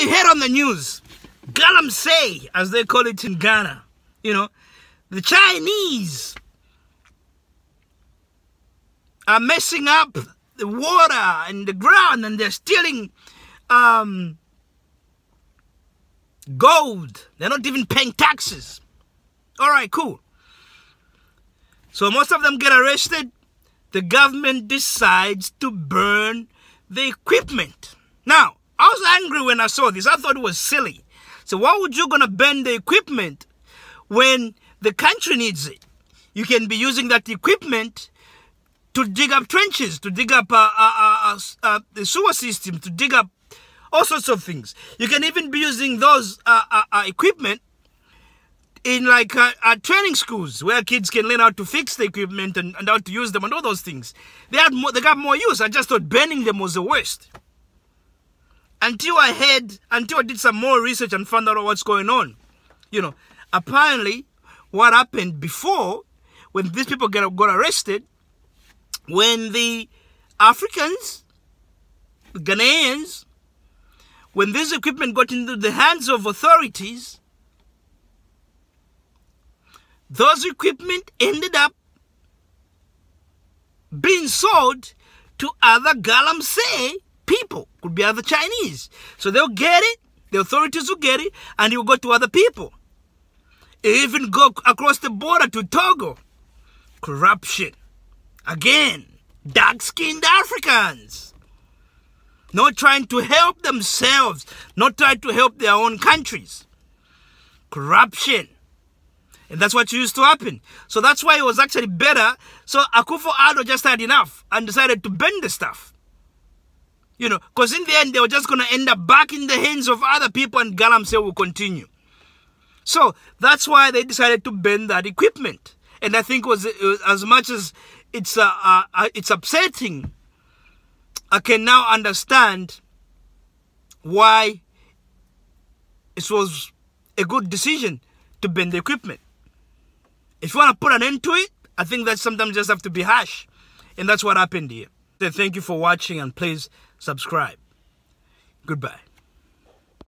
You heard on the news, say, as they call it in Ghana, you know, the Chinese are messing up the water and the ground and they're stealing um, gold. They're not even paying taxes. All right, cool. So most of them get arrested. The government decides to burn the equipment. Now, I was angry when I saw this. I thought it was silly. So why would you gonna burn the equipment when the country needs it? You can be using that equipment to dig up trenches, to dig up uh, uh, uh, uh, uh the sewer system, to dig up all sorts of things. You can even be using those uh, equipment in like training schools where kids can learn how to fix the equipment and, and how to use them and all those things. They had more, they got more use. I just thought burning them was the worst until I had, until I did some more research and found out what's going on. You know, apparently what happened before when these people get, got arrested, when the Africans, the Ghanaians, when this equipment got into the hands of authorities, those equipment ended up being sold to other galamsey people, could be other Chinese. So they'll get it, the authorities will get it, and it will go to other people. It even go across the border to Togo. Corruption. Again, dark-skinned Africans. Not trying to help themselves, not trying to help their own countries. Corruption. And that's what used to happen. So that's why it was actually better. So Akufo-Addo just had enough and decided to bend the stuff. You know, because in the end, they were just going to end up back in the hands of other people and Galamsey will continue. So that's why they decided to bend that equipment. And I think was, was as much as it's, uh, uh, uh, it's upsetting, I can now understand why it was a good decision to bend the equipment. If you want to put an end to it, I think that sometimes just have to be harsh. And that's what happened here. Thank you for watching and please subscribe. Goodbye.